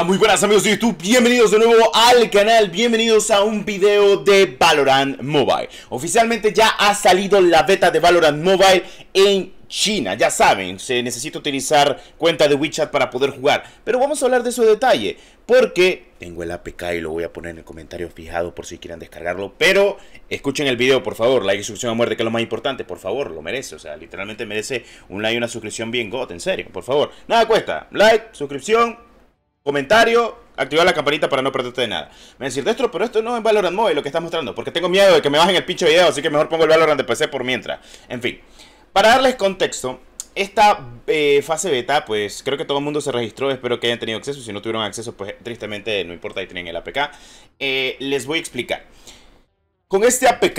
Ah, muy buenas amigos de YouTube, bienvenidos de nuevo al canal, bienvenidos a un video de Valorant Mobile Oficialmente ya ha salido la beta de Valorant Mobile en China, ya saben, se necesita utilizar cuenta de WeChat para poder jugar Pero vamos a hablar de su detalle, porque tengo el APK y lo voy a poner en el comentario fijado por si quieran descargarlo Pero escuchen el video por favor, like y suscripción a muerte que es lo más importante, por favor, lo merece O sea, literalmente merece un like y una suscripción bien got, en serio, por favor Nada cuesta, like, suscripción comentario, activar la campanita para no perderte de nada. Me decir, Destro, pero esto no es Valorant Mobile lo que estás mostrando, porque tengo miedo de que me bajen el pinche video, así que mejor pongo el Valorant de PC por mientras. En fin, para darles contexto, esta eh, fase beta, pues creo que todo el mundo se registró, espero que hayan tenido acceso, si no tuvieron acceso, pues tristemente no importa, ahí tienen el APK. Eh, les voy a explicar. Con este APK,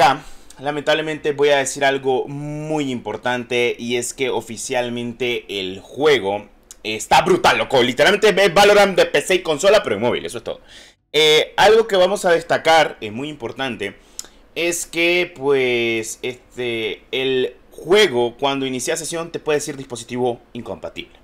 lamentablemente voy a decir algo muy importante, y es que oficialmente el juego está brutal, loco. Literalmente es Valorant de PC y consola, pero en móvil, eso es todo. Eh, algo que vamos a destacar, es muy importante, es que pues este, el juego cuando inicia sesión te puede decir dispositivo incompatible.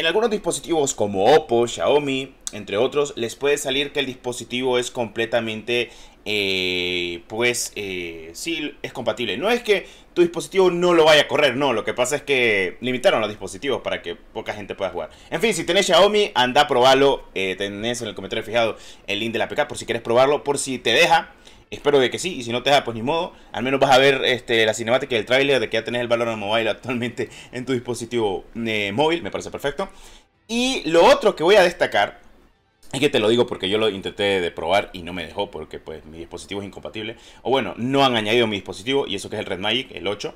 En algunos dispositivos como Oppo, Xiaomi, entre otros, les puede salir que el dispositivo es completamente, eh, pues, eh, sí, es compatible. No es que tu dispositivo no lo vaya a correr, no, lo que pasa es que limitaron los dispositivos para que poca gente pueda jugar. En fin, si tenés Xiaomi, anda a probarlo, eh, tenés en el comentario fijado el link de la PK por si quieres probarlo, por si te deja Espero de que sí, y si no te da, pues ni modo. Al menos vas a ver este, la cinemática del tráiler de que ya tenés el Valorant Mobile actualmente en tu dispositivo eh, móvil, me parece perfecto. Y lo otro que voy a destacar, es que te lo digo porque yo lo intenté de probar y no me dejó porque pues mi dispositivo es incompatible. O bueno, no han añadido mi dispositivo y eso que es el Red Magic, el 8.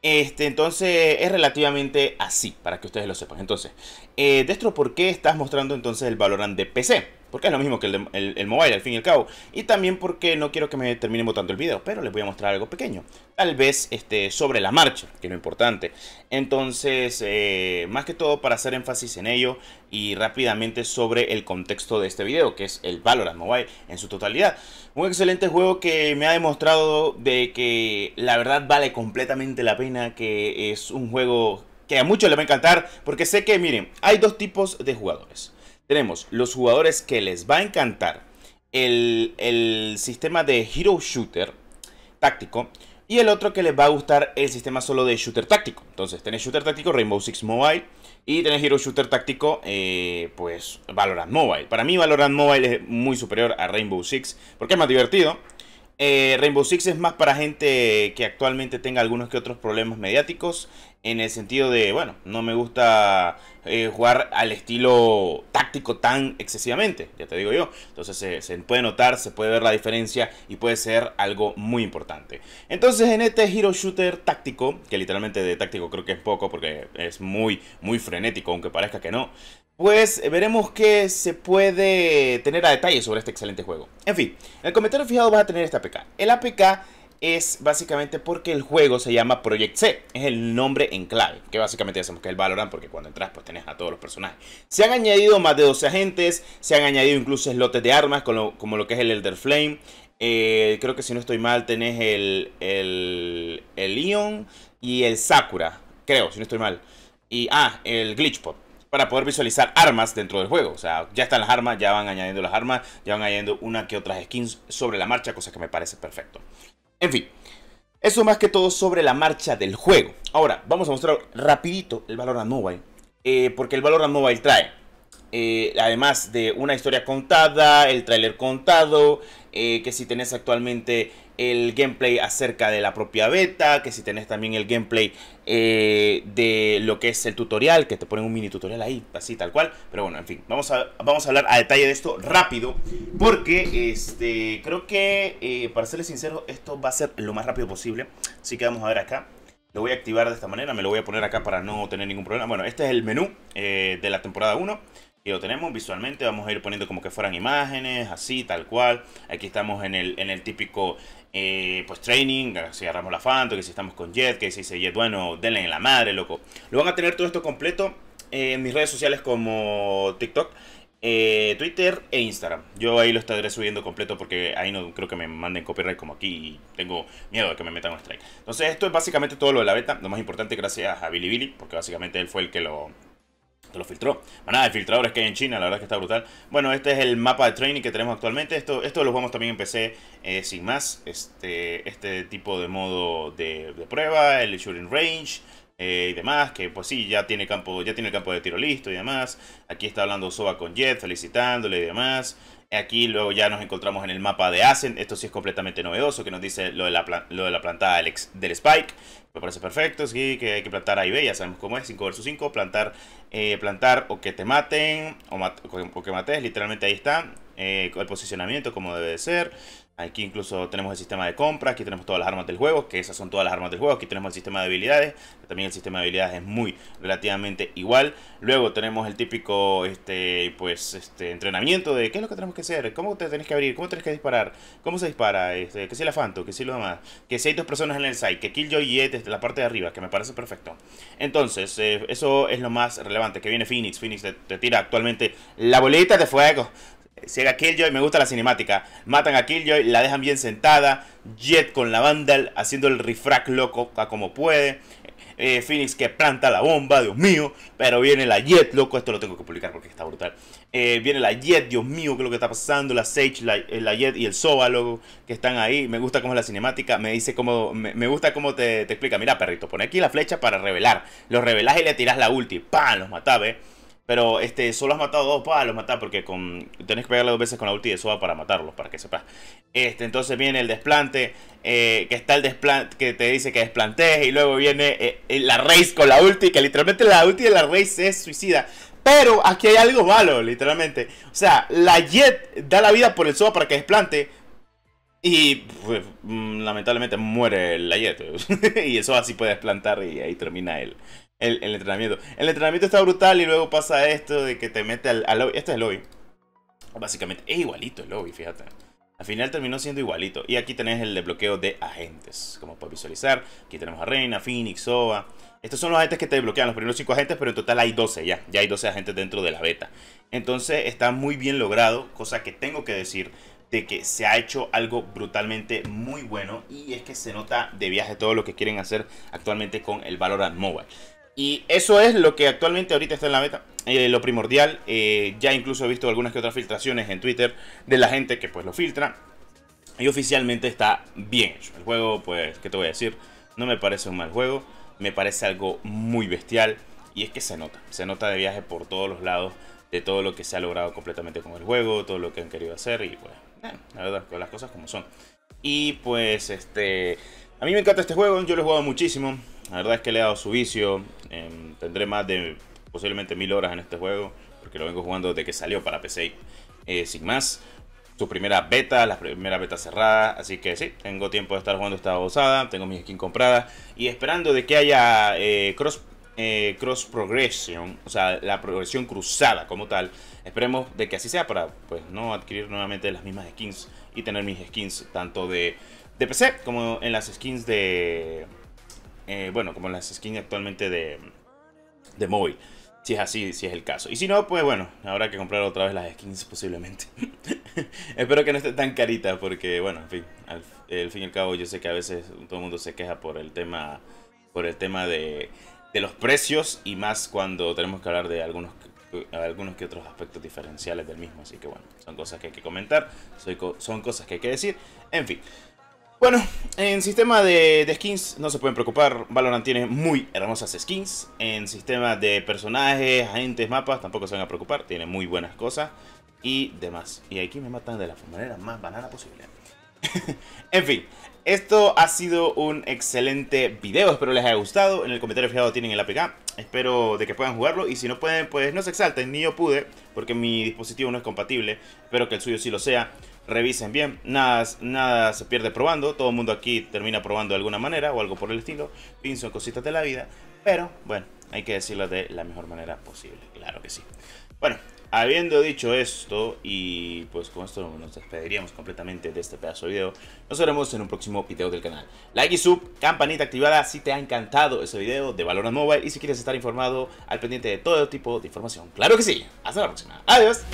Este, entonces es relativamente así, para que ustedes lo sepan. Entonces, eh, Destro, ¿por qué estás mostrando entonces el Valorant de PC? Porque es lo mismo que el, mobile, al fin y al cabo. Y también porque no quiero que me terminen botando el video, pero les voy a mostrar algo pequeño. Tal vez este, sobre la marcha, que es lo importante. Entonces, eh, más que todo para hacer énfasis en ello y rápidamente sobre el contexto de este video, que es el Valorant Mobile en su totalidad. Un excelente juego que me ha demostrado de que la verdad vale completamente la pena, que es un juego que a muchos les va a encantar, porque sé que, miren, hay dos tipos de jugadores tenemos los jugadores que les va a encantar el, sistema de Hero Shooter táctico. Y el otro que les va a gustar el sistema solo de shooter táctico. Entonces, tenés shooter táctico Rainbow Six Mobile. Y tenés Hero Shooter táctico, eh, pues Valorant Mobile. Para mí Valorant Mobile es muy superior a Rainbow Six. Porque es más divertido. Eh, Rainbow Six es más para gente que actualmente tenga algunos que otros problemas mediáticos. En el sentido de, bueno, no me gusta eh, jugar al estilo táctico tan excesivamente, ya te digo yo. Entonces se, puede notar, se puede ver la diferencia y puede ser algo muy importante. Entonces en este Hero Shooter táctico, que literalmente de táctico creo que es poco porque es muy, muy frenético, aunque parezca que no pues eh, veremos qué se puede tener a detalle sobre este excelente juego. En fin, en el comentario fijado vas a tener esta APK. El APK es básicamente porque el juego se llama Project C, es el nombre en clave, que básicamente hacemos que es el Valorant porque cuando entras pues tenés a todos los personajes. Se han añadido más de 12 agentes, se han añadido incluso slotes de armas como, lo que es el Elder Flame, eh, creo que si no estoy mal tenés el, el, y el Sakura, creo, si no estoy mal. Y, ah, el Glitch para poder visualizar armas dentro del juego. O sea, ya están las armas, ya van añadiendo las armas, ya van añadiendo una que otras skins sobre la marcha, cosa que me parece perfecto. En fin, eso más que todo sobre la marcha del juego. Ahora, vamos a mostrar rapidito el Valorant Mobile, eh, porque el valor a Mobile trae, eh, además de una historia contada, el tráiler contado, eh, que si tenés actualmente el gameplay acerca de la propia beta, que si tenés también el gameplay eh, de lo que es el tutorial, que te ponen un mini tutorial ahí, así tal cual. Pero bueno, en fin, vamos a, vamos a hablar a detalle de esto rápido, porque este, creo que, eh, para serles sincero, esto va a ser lo más rápido posible. Así que vamos a ver acá. Lo voy a activar de esta manera, me lo voy a poner acá para no tener ningún problema. Bueno, este es el menú eh, de la temporada 1 y lo tenemos visualmente, vamos a ir poniendo como que fueran imágenes, así, tal cual. Aquí estamos en el, en el típico eh, pues training, si agarramos la fanto, que si estamos con Jet, que si dice Jet, bueno, denle en la madre, loco. Lo van a tener todo esto completo eh, en mis redes sociales como TikTok. Eh, Twitter e Instagram. Yo ahí lo estaré subiendo completo porque ahí no creo que me manden copyright como aquí y tengo miedo de que me metan un strike. Entonces, esto es básicamente todo lo de la beta. Lo más importante, gracias a Billy Billy, porque básicamente él fue el que lo, te lo filtró. Bueno, nada, de filtradores que hay en China, la verdad que está brutal. Bueno, este es el mapa de training que tenemos actualmente. Esto, esto lo jugamos también en PC eh, sin más. Este, este tipo de modo de, prueba, el shooting range eh, y demás. Que pues sí, ya tiene, campo, ya tiene el campo de tiro listo y demás. Aquí está hablando Soba con Jet, felicitándole y demás. Aquí luego ya nos encontramos en el mapa de Ascent. Esto sí es completamente novedoso, que nos dice lo de la, lo de la plantada del, del, Spike. Me parece perfecto, sí, que hay que plantar ahí ve ya sabemos cómo es, 5 versus 5. Plantar, eh, plantar o que te maten, o, que mates, literalmente ahí está. Eh, el posicionamiento como debe de ser. Aquí incluso tenemos el sistema de compra, aquí tenemos todas las armas del juego, que esas son todas las armas del juego. Aquí tenemos el sistema de habilidades, también el sistema de habilidades es muy relativamente igual. Luego tenemos el típico este pues este entrenamiento de qué es lo que tenemos que hacer, cómo te tenés que abrir, cómo tenés que disparar, cómo se dispara, este, que si la Phantom, que si lo demás, que si hay dos personas en el site, que Killjoy y Ed desde la parte de arriba, que me parece perfecto. Entonces, eh, eso es lo más relevante, que viene Phoenix, Phoenix te, te tira actualmente la bolita de fuego era Killjoy, me gusta la cinemática. Matan a Killjoy, la dejan bien sentada. Jet con la Vandal haciendo el refrac loco a como puede. Eh, Phoenix que planta la bomba, Dios mío. Pero viene la Jet, loco. Esto lo tengo que publicar porque está brutal. Eh, viene la Jet, Dios mío, que es lo que está pasando. La Sage, eh, la, Jet y el Soba, loco, que están ahí. Me gusta cómo es la cinemática. Me dice cómo. Me, gusta cómo te, explica. Mira, perrito, pone aquí la flecha para revelar. Los revelas y le tiras la ulti. ¡Pam! Los ve pero este, solo has matado dos, palos, los porque con, tenés que pegarle dos veces con la ulti de Sova para matarlos, para que sepas. Este, entonces viene el desplante, eh, que está el desplante, que te dice que desplantees, y luego viene eh, eh, la race con la ulti, que literalmente la ulti de la race es suicida. Pero aquí hay algo malo, literalmente. O sea, la Jet da la vida por el Sova para que desplante. Y pues, mm, lamentablemente muere la Jet. y eso así puede desplantar y ahí termina el, el, entrenamiento. El entrenamiento está brutal y luego pasa esto de que te mete al, lobby. Este es el lobby. Básicamente es igualito el lobby, fíjate. Al final terminó siendo igualito. Y aquí tenés el desbloqueo de agentes. Como puedes visualizar, aquí tenemos a Reina, Phoenix, Sova. Estos son los agentes que te desbloquean, los primeros 5 agentes, pero en total hay 12 ya. Ya hay 12 agentes dentro de la beta. Entonces está muy bien logrado, cosa que tengo que decir de que se ha hecho algo brutalmente muy bueno y es que se nota de viaje todo lo que quieren hacer actualmente con el Valorant Mobile. Y eso es lo que actualmente ahorita está en la meta, eh, lo primordial, eh, ya incluso he visto algunas que otras filtraciones en Twitter de la gente que pues lo filtra. Y oficialmente está bien hecho. El juego, pues, ¿qué te voy a decir? No me parece un mal juego, me parece algo muy bestial. Y es que se nota, se nota de viaje por todos los lados de todo lo que se ha logrado completamente con el juego, todo lo que han querido hacer y pues, eh, la verdad, las cosas como son. Y pues, este, a mí me encanta este juego, yo lo he jugado muchísimo, la verdad es que le he dado su vicio. Em, tendré más de posiblemente mil horas en este juego. Porque lo vengo jugando desde que salió para PC. Eh, sin más. Su primera beta, la primera beta cerrada Así que sí, tengo tiempo de estar jugando esta osada. Tengo mis skins compradas. Y esperando de que haya eh, cross eh, cross progression, o sea, la progresión cruzada como tal. Esperemos de que así sea para pues no adquirir nuevamente las mismas skins y tener mis skins tanto de, de PC como en las skins de eh, bueno, como las skins actualmente de, de móvil. Si es así, si es el caso. Y si no, pues bueno, habrá que comprar otra vez las skins posiblemente. Espero que no esté tan carita porque, bueno, en fin, al, fin y al cabo yo sé que a veces todo el mundo se queja por el tema, por el tema de, de los precios y más cuando tenemos que hablar de algunos algunos que otros aspectos diferenciales del mismo. Así que bueno, son cosas que hay que comentar, son cosas que hay que decir. En fin, bueno, en sistema de, skins no se pueden preocupar, Valorant tiene muy hermosas skins. En sistema de personajes, agentes, mapas tampoco se van a preocupar, tiene muy buenas cosas y demás. Y aquí me matan de la manera más banana posible. en fin, esto ha sido un excelente video, espero les haya gustado. En el comentario fijado tienen el APK, espero de que puedan jugarlo y si no pueden, pues no se exalten, ni yo pude, porque mi dispositivo no es compatible, espero que el suyo sí lo sea revisen bien. Nada, nada se pierde probando. Todo el mundo aquí termina probando de alguna manera o algo por el estilo. Pienso en cositas de la vida. Pero bueno, hay que decirlo de la mejor manera posible. Claro que sí. Bueno, habiendo dicho esto, y pues con esto nos despediríamos completamente de este pedazo de video. Nos veremos en un próximo video del canal. Like y sub, campanita activada si te ha encantado este video de Valorant Mobile. Y si quieres estar informado al pendiente de todo tipo de información. Claro que sí. Hasta la próxima. Adiós.